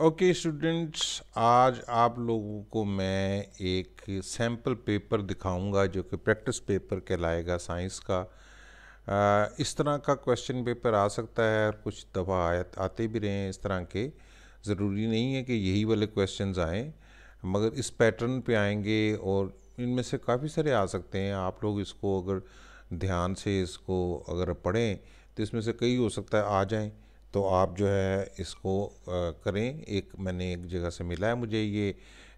Okay okay, students आज आप लोगों को मैं एक सैम्पल पेपर दिखाऊंगा जो कि प्रैक्टिस पेपर कहलाएगा साइंस का इस तरह का क्वेश्चन पेपर आ सकता है और कुछ दफ़ा आते भी रहे हैं इस तरह के ज़रूरी नहीं है कि यही वाले क्वेश्चंस आएँ मगर इस पैटर्न पे आएंगे और इनमें से काफ़ी सारे आ सकते हैं आप लोग इसको अगर ध्यान से इसको अगर पढ़ें तो इसमें से कई हो सकता है आ जाएँ तो आप जो है इसको करें एक मैंने एक जगह से मिला है मुझे ये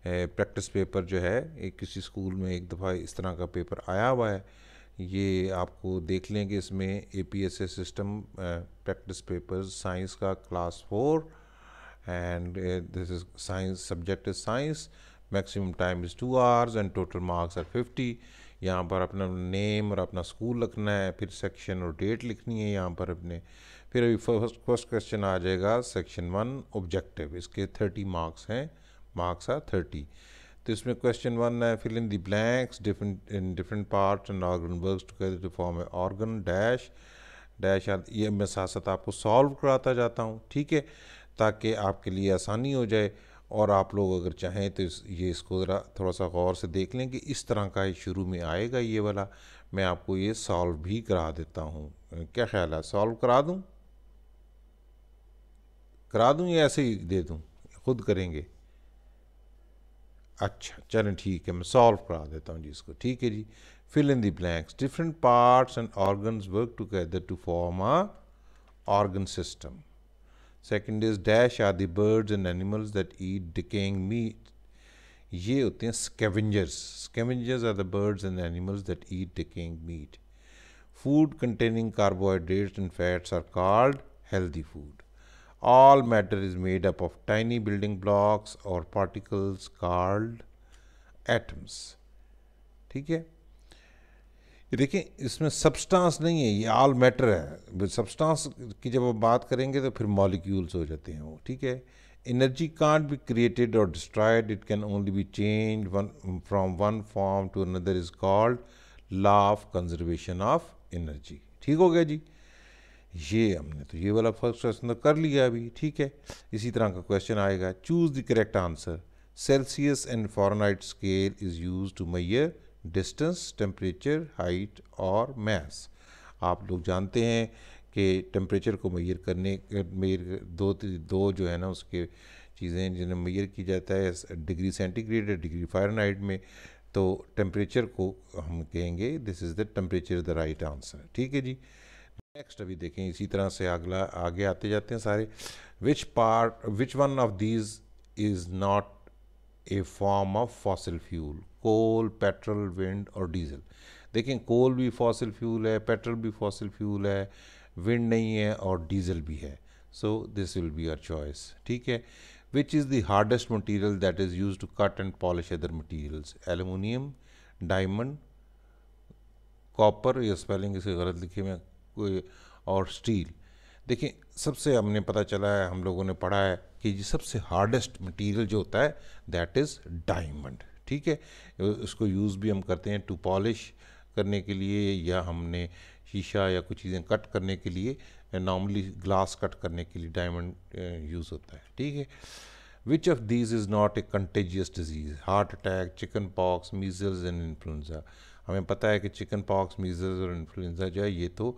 प्रैक्टिस पेपर जो है एक किसी स्कूल में एक दफ़ा इस तरह का पेपर आया हुआ है ये आपको देख लें कि इसमें A P S S system practice paper science का class four and this is science subject is science maximum time is two hours and total marks are fifty यहाँ पर अपना नेम और अपना स्कूल रखना है फिर सेक्शन और डेट लिखनी है यहाँ पर अपने फिर अभी फर्स्ट फर्स्ट क्वेश्चन आ जाएगा सेक्शन वन ऑब्जेक्टिव इसके थर्टी मार्क्स हैं मार्क्स आर थर्टी तो इसमें क्वेश्चन वन है fill in the blanks different in different parts and organ work together to form a organ dash dash ये मैं साथ साथ आपको सॉल्व कराता जाता हूँ ठीक है ताकि आपके लिए आसानी हो जाए और आप लोग अगर चाहें तो इस ये इसको ज़रा थोड़ा सा गौर से देख लें कि इस तरह का शुरू में आएगा ये वाला मैं आपको ये सॉल्व भी करा देता हूँ क्या ख्याल है सॉल्व करा दूँ करा दूं या ऐसे ही दे दूं खुद करेंगे अच्छा चलें ठीक है मैं सॉल्व करा देता हूं जी इसको ठीक है जी fill in the blanks different parts and organ work together to form a organ system second is dash are the birds and animals that eat decaying meat ये होते हैं scavengers scavengers are the birds and animals that eat decaying meat food containing carbohydrate and fats are called healthy food All matter is made up of tiny building blocks or particles called atoms. ठीक है ये देखें इसमें substance नहीं है ये all matter है substance की जब हम बात करेंगे तो फिर मॉलिक्यूल्स हो जाते हैं वो ठीक है एनर्जी कांट बी क्रिएटेड और destroyed it can only be change one from one form to another is called law of conservation of energy ठीक हो गया जी ये हमने तो ये वाला फर्स्ट क्वेश्चन तो कर लिया अभी ठीक है इसी तरह का क्वेश्चन आएगा choose the correct answer Celsius and Fahrenheit scale is use to measure distance temperature height और मैस आप लोग जानते हैं कि टेम्परेचर को मैयर करने मैयर दो दो जो है ना उसके चीज़ें जिन्हें मैयर की जाता है डिग्री सेंटीग्रेड या डिग्री फायरनाइट में तो टेम्परेचर को हम कहेंगे this is the temperature the right answer ठीक है जी नेक्स्ट अभी देखें इसी तरह से अगला आगे आते जाते हैं सारे which part which one of these is not a form of fossil fuel coal petrol wind और डीजल देखें कोल भी फॉसिल फ्यूल है पेट्रोल भी फॉसिल फ्यूल है विंड नहीं है और डीजल भी है so this will be our choice ठीक है which is hardest hardest material that is use to cut and polish other materials aluminium diamond copper या स्पेलिंग इसे गलत लिखी मैं और स्टील देखिए सबसे हमने पता चला है हम लोगों ने पढ़ा है कि सबसे हार्डेस्ट मटेरियल जो होता है दैट इज़ डायमंड ठीक है उसको यूज़ भी हम करते हैं टू पॉलिश करने के लिए या हमने शीशा या कुछ चीज़ें कट करने के लिए नॉर्मली ग्लास कट करने के लिए डायमंड यूज़ uh, होता है ठीक है which of these is not a contagious disease heart attack chicken pox measles and influenza हमें पता है कि चिकन पॉक्स मीजल्स और इन्फ्लुंज़ा जो है ये तो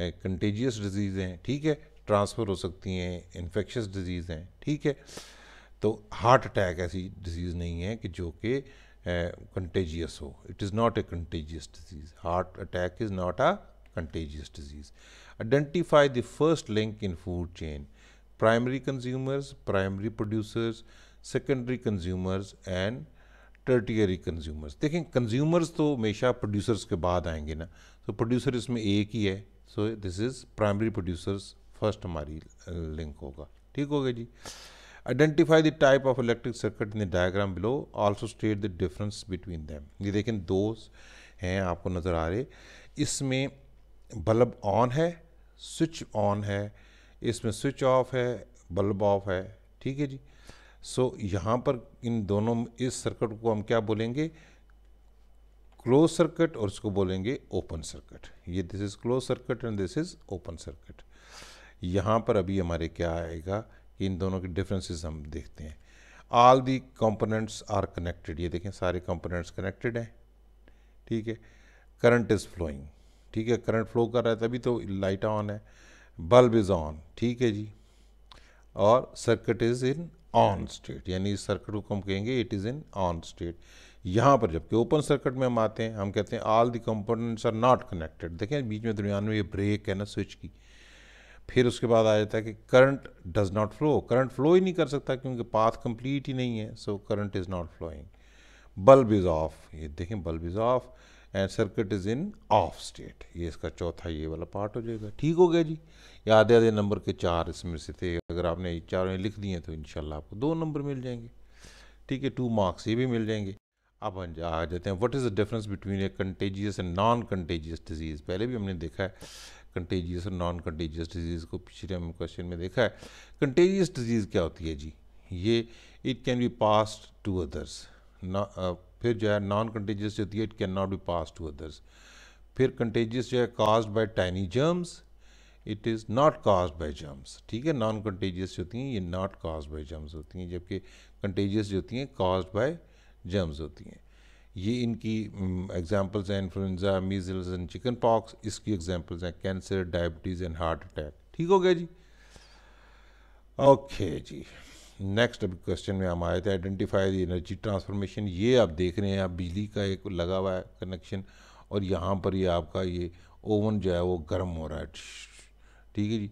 कंटेजियस डिजीज़ हैं ठीक है ट्रांसफ़र हो सकती हैं इन्फेक्शस डिजीज़ हैं ठीक है तो हार्ट अटैक ऐसी डिजीज़ नहीं है कि जो कि कंटेजियस हो it is not a contagious disease heart attack is not a contagious disease identify the first link in food chain primary consumers primary producers secondary consumers and tertiary consumers देखें consumers तो हमेशा producers के बाद आएंगे ना तो producer इसमें एक ही है so this is primary producers first हमारी लिंक uh, होगा ठीक हो गया जी identify the type of electric circuit in the diagram below also state the difference between them ये देखें दो हैं आपको नज़र आ रहे इसमें बल्ब ऑन है स्विच ऑन है इसमें स्विच ऑफ है बल्ब ऑफ है ठीक है जी सो so, यहाँ पर इन दोनों इस सर्किट को हम क्या बोलेंगे क्लोज सर्किट और इसको बोलेंगे ओपन सर्किट ये this is close circuit and this is open circuit यहाँ पर अभी हमारे क्या आएगा कि इन दोनों के डिफरेंसेस हम देखते हैं all the components are connected ये देखें सारे कंपोनेंट्स कनेक्टेड हैं ठीक है करंट इज़ फ्लोइंग ठीक है करंट फ्लो कर रहा है तभी तो लाइट ऑन है बल्ब इज़ ऑन ठीक है जी और circuit is in on state यानी इस सर्किट को हम कहेंगे it is in on state यहाँ पर जबकि ओपन सर्किट में हम आते हैं हम कहते हैं all the components are not connected देखें बीच में दरमियान में ये ब्रेक है ना स्विच की फिर उसके बाद आ जाता है कि current does not flow current flow ही नहीं कर सकता क्योंकि पाथ कंप्लीट ही नहीं है so current is not flowing bulb is off ये देखें bulb is off and circuit is in off state ये इसका चौथा ये वाला पार्ट हो जाएगा ठीक हो गया जी ये आधे आधे नंबर के चार इसमें से थे अगर आपने चारों लिख दिए तो इन आपको दो नंबर मिल जाएंगे ठीक है टू मार्क्स ये भी मिल जाएंगे अब आ जाते हैं what is the difference between a contagious and non contagious disease पहले भी हमने देखा है कंटेजियस और नॉन कंटेजियस डिजीज़ को पिछले हम क्वेश्चन में देखा है कंटेजियस डिजीज़ क्या होती है जी ये it can be passed to others फिर जो है नॉन कंटेजियस जो होती है it can not be pass to others फिर कंटेजियस जो है caused by tiny germs it is not caused by germs ठीक है नॉन कंटेजियस होती हैं ये नॉट काज बाय जर्म्स होती हैं जबकि कंटेजियस जो होती हैं काज बाय जर्म्स होती हैं ये इनकी एग्जांपल्स हैं influenza measles and chicken pox इसकी एग्जांपल्स हैं cancer diabetes and heart attack ठीक हो गया जी ओके okay, जी नेक्स्ट अब क्वेश्चन में हम आए थे आइडेंटिफाई द एनर्जी ट्रांसफॉर्मेशन ये आप देख रहे हैं आप बिजली का एक लगा हुआ है कनेक्शन और यहाँ पर ये आपका ये ओवन जो है वो गर्म हो रहा है ठीक है जी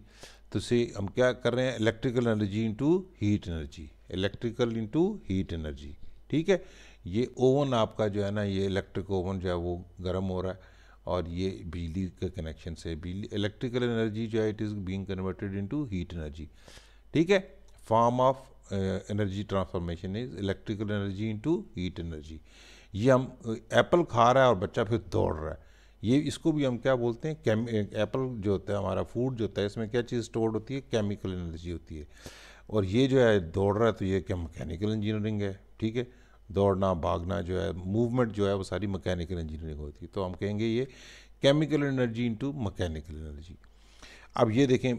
तो से हम क्या कर रहे हैं electrical energy into heat energy electrical into heat energy ठीक है ये ओवन आपका जो है ना ये इलेक्ट्रिक ओवन जो है वो गर्म हो रहा है और ये बिजली के कनेक्शन से बिजली इलेक्ट्रिकल एनर्जी जो है it is being converted into heat energy ठीक है form of energy transformation is electrical energy into heat energy ये हम एप्पल uh, खा रहा है और बच्चा फिर दौड़ रहा है ये इसको भी हम क्या बोलते हैं एप्पल uh, जो होता है हमारा फूड जो होता है इसमें क्या चीज़ स्टोर्ड होती है केमिकल एनर्जी होती है और ये जो है दौड़ रहा है तो ये क्या मैकेनिकल इंजीनियरिंग है ठीक है दौड़ना भागना जो है मूवमेंट जो है वो सारी मैकेनिकल इंजीनियरिंग होती है तो हम कहेंगे ये chemical energy into mechanical energy अब ये देखें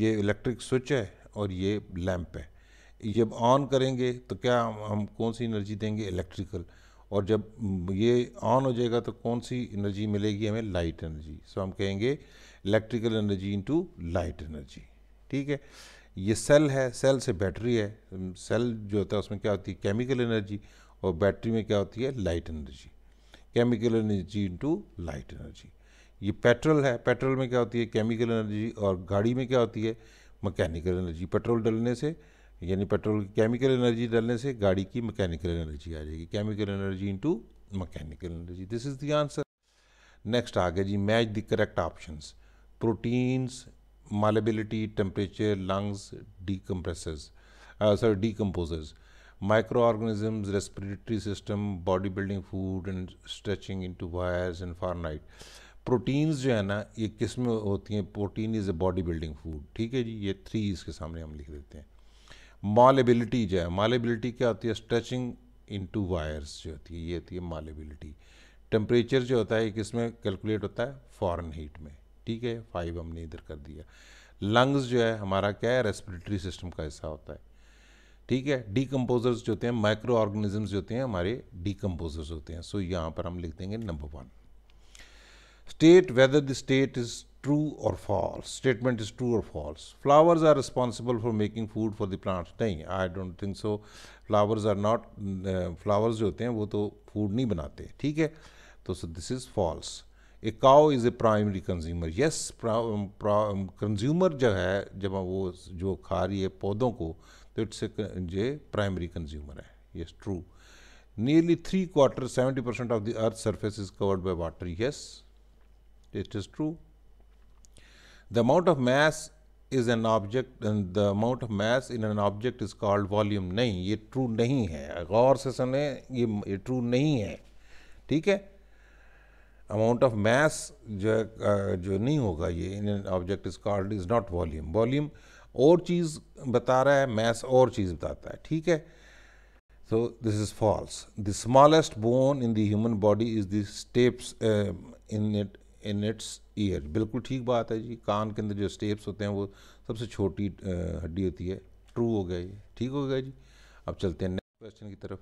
ये इलेक्ट्रिक स्विच है और ये लैंप है जब ऑन करेंगे तो क्या हम कौन सी एनर्जी देंगे इलेक्ट्रिकल और जब ये ऑन हो जाएगा तो कौन सी एनर्जी मिलेगी हमें लाइट एनर्जी सो हम कहेंगे electrical energy into light energy ठीक है ये सेल है सेल से बैटरी है सेल जो होता है उसमें क्या होती है केमिकल एनर्जी और बैटरी में क्या होती है light energy chemical energy into light energy ये पेट्रोल है पेट्रोल में क्या होती है केमिकल एनर्जी और गाड़ी में क्या होती है मकैनिकल एनर्जी पेट्रोल डलने से यानी पेट्रोल की केमिकल एनर्जी डलने से गाड़ी की मकैनिकल एनर्जी आ जाएगी chemical energy into mechanical energy this is the answer next आ गया जी match the correct options proteins malleability temperature lungs decompresses, uh, sorry, micro organisms respiratory system body building food and stretching to wires and night proteins जो है ना ये किस में होती हैं protein is a body building food ठीक है जी ये थ्री इसके सामने हम लिख देते हैं मॉलेबिलिटी जो है मॉलेबिलिटी क्या होती है स्ट्रेचिंग इन टू वायर्स जो होती है ये होती है मॉलेबिलिटी टेम्परेचर जो होता है किस में कैलकुलेट होता है फॉरन हीट में ठीक है फाइव हमने इधर कर दिया लंग्स जो है हमारा क्या है रेस्पिरेटरी सिस्टम का हिस्सा होता है ठीक है डीकम्पोजर्स जो होते हैं माइक्रो ऑर्गेनिजम्स जो होते हैं हमारे डीकम्पोजर्स होते हैं सो यहाँ पर हम लिख देंगे number one state whether the state is true और फॉल्स स्टेटमेंट इज ट्रू और false flowers are responsible for making food for the plants नहीं I don't think so flowers are not flowers जो होते हैं वो तो फूड नहीं बनाते ठीक है तो so this is false a cow is a primary consumer yes consumer जो है जब वो जो खा रही है पौधों को तो इट्स जे प्राइमरी कंज्यूमर है yes true nearly three quarter seventy percent of the earth surface is covered by water yes it is true the amount of math is an object the amount of math in an object is called volume नहीं ये true नहीं है गौर से सुने ये, ये true नहीं है ठीक है अमाउंट ऑफ मैस जो है जो नहीं होगा ये in an object is called is not volume volume और चीज़ बता रहा है मैस और चीज़ बताता है ठीक है so this is false the smallest bone in the human body is the stapes in it in its ear बिल्कुल ठीक बात है जी कान के अंदर जो स्टेप्स होते हैं वो सबसे छोटी uh, हड्डी होती है ट्रू हो गया ये ठीक हो गया जी अब चलते हैं नेक्स्ट क्वेश्चन की तरफ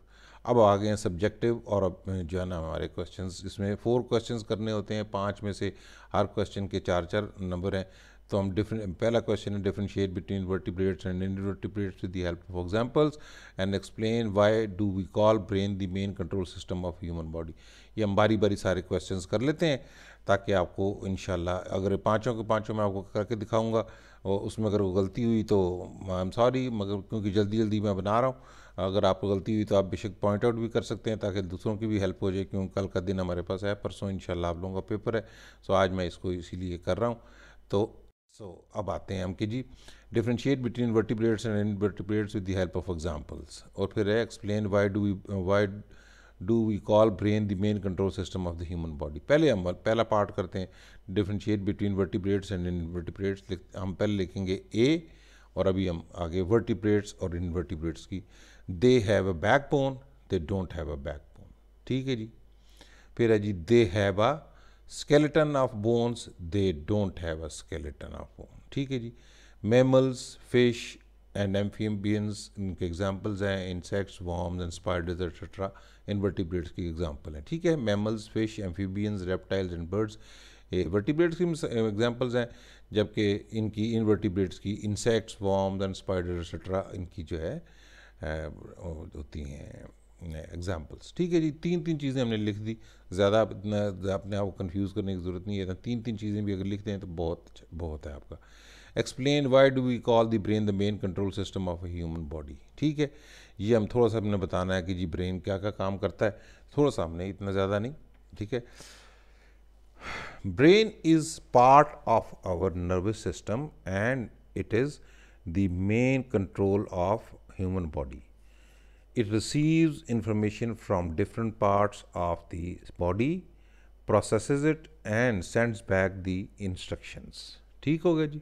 अब आ गए हैं सब्जेक्टिव और अब जो है ना हमारे क्वेश्चन इसमें फोर क्वेश्चन करने होते हैं पाँच में से हर क्वेश्चन के चार चार नंबर हैं तो हम डिफरेंट पहला क्वेश्चन है differentiate between vertebrates and invertebrates with the help of examples and explain why do we call brain the main control system of human body ये हम बारी बारी सारे क्वेश्चंस कर लेते हैं ताकि आपको इन अगर पाँचों के पाँचों में आपको करके दिखाऊँगा उसमें अगर वो गलती हुई तो आई एम सॉरी मगर क्योंकि जल्दी जल्दी मैं बना रहा हूँ अगर आपको गलती हुई तो आप बेशक पॉइंट आउट भी कर सकते हैं ताकि दूसरों की भी हेल्प हो जाए क्योंकि कल का दिन हमारे पास है परसों इन आप लोगों का पेपर है सो आज मैं इसको इसीलिए कर रहा हूँ तो सो अब आते हैं हम कि जी differentiate between vertebrates and invertebrates with the help of examples और फिर है explain why do we why do we call brain the main control system of the human body पहले हम पहला पार्ट करते हैं differentiate between vertebrates and invertebrates हम पहले लिखेंगे ए और अभी हम आगे वर्टिब्रेट्स और इनवर्टिब्रेट्स की they have a backbone they don't have a backbone ठीक है जी फिर है जी they have a skeleton of bones they don't have a skeleton of bone ठीक है जी मेमल्स फिश एंड एम्फीबियंस इनके एग्जाम्पल्स हैं insects worms and spiders etcetera invertebrates की एग्जाम्पल हैं ठीक है mammals fish amphibians reptiles and birds vertebrates की एग्जाम्पल्स हैं जबकि इनकी इनवर्टिब्रेट्स की insects worms and spider etcetera इनकी जो है होती हैं एग्जाम्पल्स ठीक है जी तीन तीन चीज़ें हमने लिख दी ज़्यादा आप इतना अपने आप को कन्फ्यूज़ करने की ज़रूरत नहीं है तीन तीन चीज़ें भी अगर लिखते हैं तो बहुत अच्छा, बहुत है आपका explain why do we call the brain the main control system of a human body ठीक है ये हम थोड़ा सा हमने बताना है कि जी ब्रेन क्या क्या काम करता है थोड़ा सा हमने इतना ज़्यादा नहीं ठीक है brain is part of our nervous system and it is the main control of human body. It receives information from different parts of the body, processes it and sends back the instructions. ठीक हो गया जी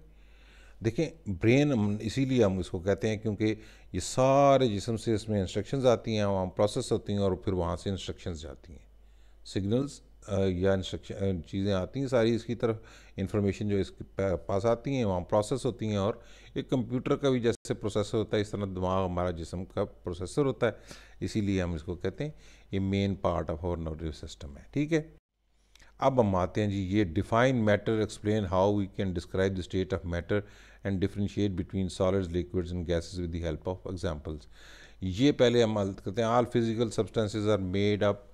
देखें brain इसीलिए hum isko kehte hain kyunki ye sare jism se isme instructions aati hain wahan process hoti hain aur फिर wahan se instructions जाती hain signals या instruction चीज़ें आती हैं सारी इसकी तरफ इंफॉर्मेशन जो इसके पास आती हैं वहाँ प्रोसेस होती हैं और एक कंप्यूटर का भी जैसे प्रोसेसर होता है इस तरह दिमाग हमारा जिसम का प्रोसेसर होता है इसीलिए हम इसको कहते हैं ये main part of our nervous system है ठीक है अब हम आते हैं जी ये define matter explain how we can describe the state of matter and differentiate between solids liquids and gases with the help of examples ये पहले हम करते हैं all physical substances are made up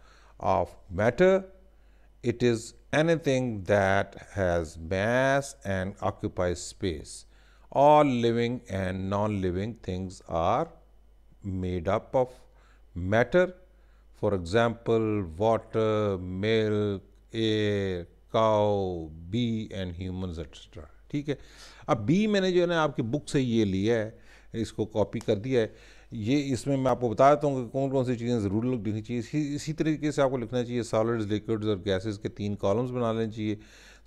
of matter it is anything that has mass and occupies space. All living and non-living things are made up of matter. For example, water, milk, air, cow, bee and humans etc. ठीक है अब B मैंने जो है ना आपकी book से ये लिया है इसको कॉपी कर दिया है ये इसमें मैं आपको बता देता हूँ कि कौन कौन सी चीज़ें ज़रूर लिखनी चाहिए इसी इसी तरीके से आपको लिखना चाहिए सॉलिड्स लिक्विड्स और गैसेस के तीन कॉलम्स बना लेने चाहिए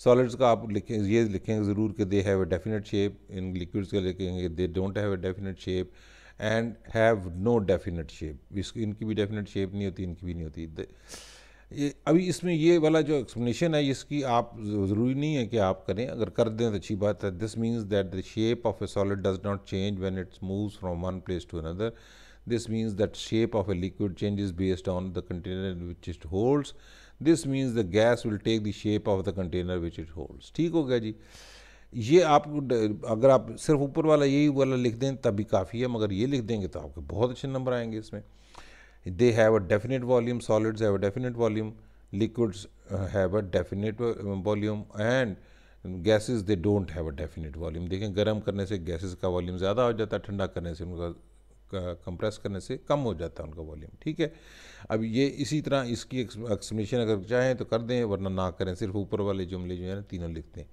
सॉलिड्स का आप लिखें ये लिखेंगे ज़रूर कि they have a definite shape in liquids का लिखेंगे they don't have a definite shape and have no definite shape इस इनकी भी डेफिनेट शेप नहीं होती इनकी भी नहीं होती ये अभी इसमें ये वाला जो एक्सप्लेनेशन है इसकी आप ज़रूरी नहीं है कि आप करें अगर कर दें तो अच्छी बात है this means that the shape of a solid does not change when it's moves from one place to another this means that shape of a liquid change is based on the container which it holds this means the gas will take the shape of the container which it holds ठीक हो गया जी ये आप अगर आप सिर्फ ऊपर वाला यही वाला लिख दें तब भी काफ़ी है मगर ये लिख देंगे तो आपके बहुत अच्छे नंबर आएंगे इसमें they have a definite volume, solids have a definite volume, liquids uh, have a definite uh, volume and gases they don't have a definite volume देखें गर्म करने से गैसेस का वॉल्यूम ज़्यादा हो जाता है ठंडा करने से उनका कंप्रेस करने से कम हो जाता है उनका वॉल्यूम ठीक है अब ये इसी तरह इसकी एक्सप्लेनेशन अगर चाहें तो कर दें वरना ना करें सिर्फ ऊपर वाले जुमले जो है ना तीनों लिखते हैं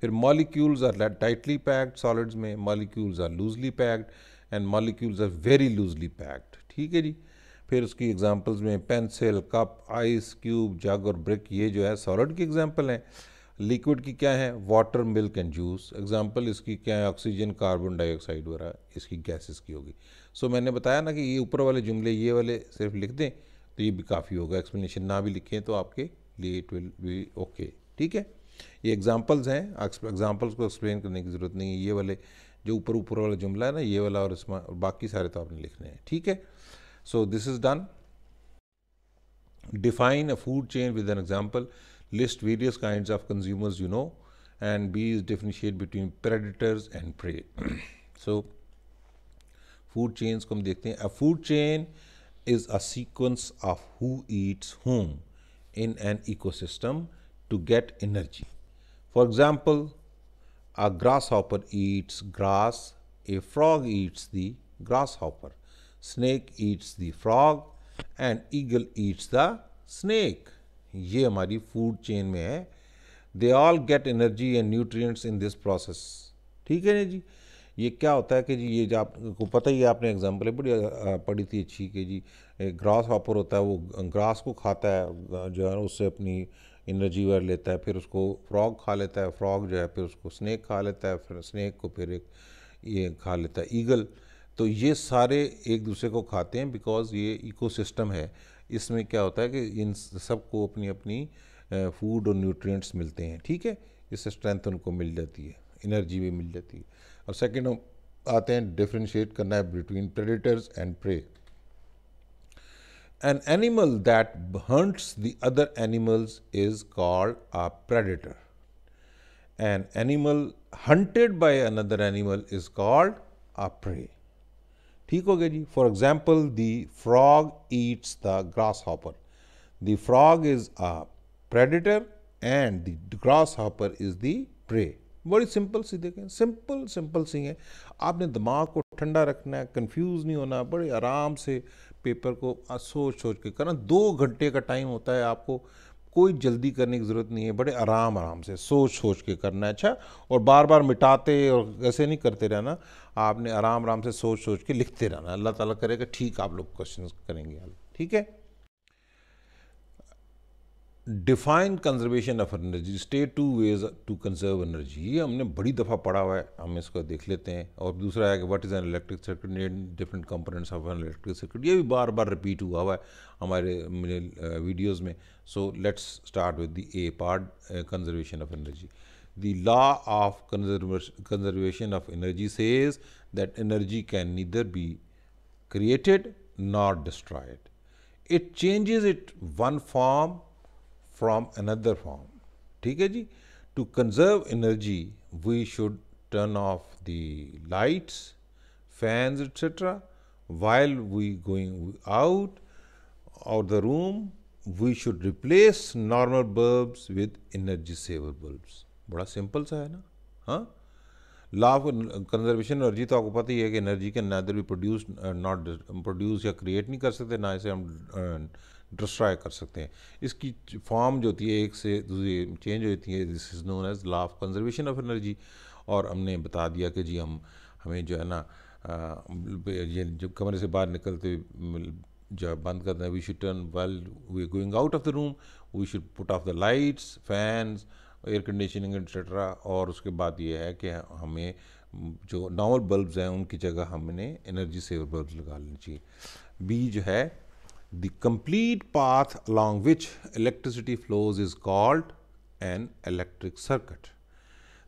फिर molecules are tightly packed solids में molecules are loosely packed and molecules are very loosely packed ठीक है जी फिर उसकी एग्जांपल्स में pencil cup ice cube jug और ब्रिक ये जो है सॉलिड की एग्जांपल हैं लिक्विड की क्या है water milk and juice example इसकी क्या है ऑक्सीजन कार्बन डाइऑक्साइड वगैरह इसकी गैसेस की होगी सो so, मैंने बताया ना कि ये ऊपर वाले जुमले ये वाले सिर्फ लिख दें तो ये भी काफ़ी होगा एक्सप्लेनेशन ना भी लिखें तो आपके लिए इट विल बी ओके ठीक है ये एग्जाम्पल्स हैं एग्जाम्पल्स को एक्सप्लेन करने की ज़रूरत नहीं है ये वाले जो ऊपर ऊपर वाला जुमला है ना ये वाला और इसमें बाकी सारे तो आपने लिखने हैं ठीक है So, this is done. Define a food chain with an example. List various kinds of consumers you know and B is differentiate between predators and prey. so, food chains Come, हम देखते food chain is a sequence of who eats whom in an ecosystem to get energy. For example, a grasshopper eats grass, a frog eats the grasshopper. snake eats the frog and eagle eats the snake ये हमारी food chain में है they all get energy and nutrients in this process ठीक है ना जी ये क्या होता है कि जी ये जो आपको पता ही है आपने एग्जांपल है बड़ी पढ़ी थी अच्छी कि जी एक ग्रास हॉपर होता है वो ग्रास को खाता है जो है उससे अपनी एनर्जी वगैरह लेता है फिर उसको फ्रॉग खा लेता है फ्रॉग जो है फिर उसको स्नैक खा लेता है फिर स्नैक को फिर एक ये खा लेता है ईगल तो ये सारे एक दूसरे को खाते हैं बिकॉज़ ये इकोसिस्टम है इसमें क्या होता है कि इन सबको अपनी अपनी फूड और न्यूट्रिएंट्स मिलते हैं ठीक है इससे स्ट्रेंथ उनको मिल जाती है एनर्जी भी मिल जाती है और सेकेंड आते हैं डिफ्रेंशिएट करना है between predators and prey an animal that hunts the other animals is called a predator an animal hunted by another animal is called a prey ठीक हो गया जी for example the frog eats the grasshopper the frog is a predator and the grasshopper is the prey बड़ी simple सी देखें simple simple सी है आपने दिमाग को ठंडा रखना है कन्फ्यूज नहीं होना बड़े आराम से पेपर को सोच सोच के करना दो घंटे का टाइम होता है आपको कोई जल्दी करने की ज़रूरत नहीं है बड़े आराम आराम से सोच सोच के करना है अच्छा और बार बार मिटाते और ऐसे नहीं करते रहना आपने आराम आराम से सोच सोच के लिखते रहना अल्लाह ताला करेगा ठीक आप लोग क्वेश्चन करेंगे ठीक है define conservation of energy state two ways to conserve energy ये हमने बड़ी दफ़ा पढ़ा हुआ है हम इसको देख लेते हैं और दूसरा है कि what is an electric circuit in different components of an electric circuit ये भी बार बार रिपीट हुआ हुआ है हमारे वीडियोज में so let's start with the A part conservation of energy the law of conservation of energy says that energy can neither be created not destroyed it changes it one form from another form ठीक है जी to conserve energy we should turn off the lights fans etc while we going out of the room we should replace normal bulbs with energy saver bulbs बड़ा simple सा है ना हाँ law of conservation energy तो आपको पता ही है कि एनर्जी के नादर भी प्रोड्यूस नॉट प्रोड्यूस या क्रिएट नहीं कर सकते ना इसे हम डिस्ट्रॉय कर सकते हैं इसकी फॉर्म जो होती है एक से दूसरी चेंज हो जाती है this is known as law of conservation of energy और हमने बता दिया कि जी हम हमें जो है ना ये जब कमरे से बाहर निकलते जो बंद करते हैं we should turn well we going out of the room we should put off the lights fans air conditioning etcetera और उसके बाद ये है कि हमें जो नॉर्मल बल्ब्स हैं उनकी जगह हमने एनर्जी सेवर बल्ब लगा लेनी चाहिए बी जो है The complete path along which electricity flows is called an electric circuit.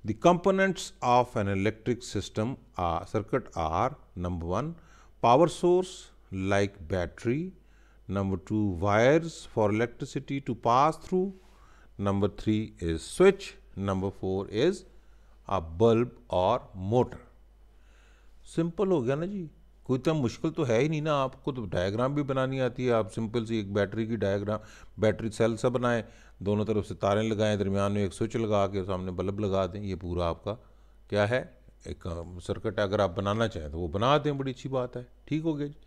The components of an electric system are, circuit are number one power source like battery, number two wires for electricity to pass through, number three is switch, number four is a bulb or motor. Simple, हो गया ना जी कोई इतना मुश्किल तो है ही नहीं ना आपको तो डायग्राम भी बनानी आती है आप सिंपल सी एक बैटरी की डायग्राम बैटरी सेल सा बनाएं दोनों तरफ से तारें लगाएं दरमियान में एक स्विच लगा के सामने बल्ब लगा दें ये पूरा आपका क्या है एक सर्किट अगर आप बनाना चाहें तो वो बना दें बड़ी अच्छी बात है ठीक हो गया जी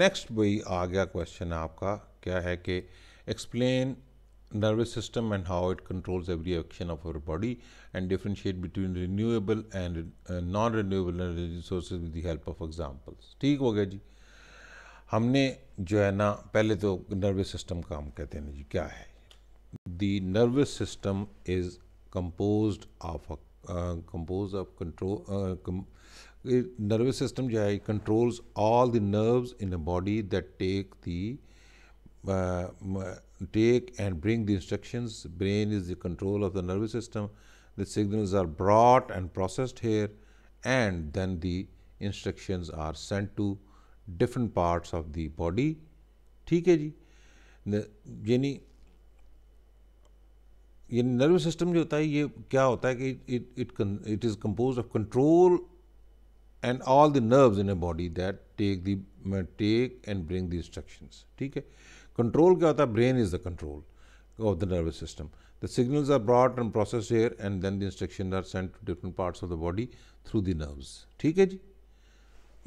नेक्स्ट भाई आ गया क्वेश्चन आपका क्या है कि explain nervous system and how it controls every action of our body and differentiate between renewable and uh, non renewable energy sources with the help of examples ठीक हो गया जी हमने जो है ना पहले तो नर्वस सिस्टम का हम कहते हैं जी क्या है the nervous system is compose of compose of control nervous system जो है controls all the nerves in a body that take the Uh, take and bring the instructions. Brain is the control of the nervous system. The signals are brought and processed here and then the instructions are sent to different parts of the body. ठीक है जी यानी यानी nervous system जो होता है ये क्या होता है कि it it it is compose of control and all the nerves in a body that take the take and bring the instructions ठीक है कंट्रोल क्या होता है brain is the control of the nervous system the signals are brought and process here and then the instruction are sent to different parts of the body through the nerves ठीक है जी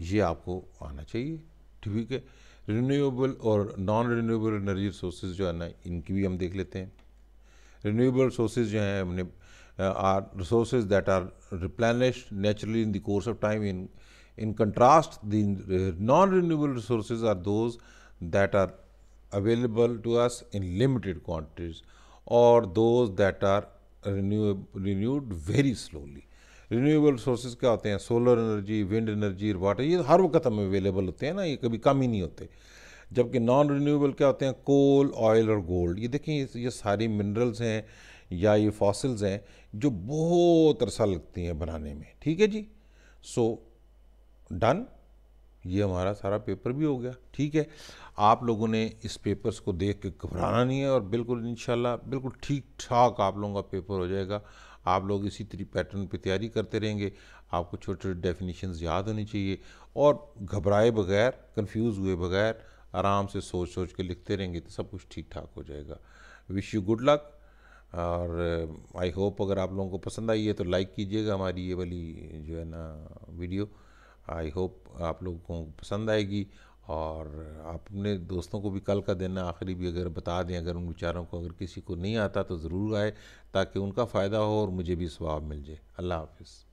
ये आपको आना चाहिए ठीक है रिन्यूएबल और नॉन रिन्यूएबल एनर्जी सोर्सेज जो है ना इनकी भी हम देख लेते हैं रिन्यूएबल सोर्सेज जो हैं हमने are resources that are replenish naturally in the course of time in in contrast the non renewable resources are those that are available to us in limited quantities or those that are renewed very slowly. Renewable sources क्या होते हैं solar energy wind energy water ये हर वक्त हमें available होते हैं ना ये कभी कम ही नहीं होते जबकि नॉन रिन्यूएबल क्या होते हैं कोल ऑयल और गोल्ड ये देखें ये, सारी मिनरल्स हैं या ये फॉसिल्स हैं जो बहुत अरसा लगती हैं बनाने में ठीक है जी सो डन ये हमारा सारा पेपर भी हो गया ठीक है आप लोगों ने इस पेपर्स को देख के घबराना नहीं है और बिल्कुल इन बिल्कुल ठीक ठाक आप लोगों का पेपर हो जाएगा आप लोग इसी पैटर्न पे तैयारी करते रहेंगे आपको छोटे छोटे डेफिनेशन याद होनी चाहिए और घबराए बगैर कंफ्यूज हुए बगैर आराम से सोच सोच के लिखते रहेंगे तो सब कुछ ठीक ठाक हो जाएगा विश यू गुड लक और आई होप अगर आप लोगों को पसंद आई है तो लाइक कीजिएगा हमारी ये वाली जो है ना वीडियो आई होप आप लोगों को पसंद आएगी और अपने दोस्तों को भी कल का दिन आखिरी भी अगर बता दें अगर उन विचारों को अगर किसी को नहीं आता तो ज़रूर आए ताकि उनका फ़ायदा हो और मुझे भी स्वाब मिल जाए अल्लाह हाफिज़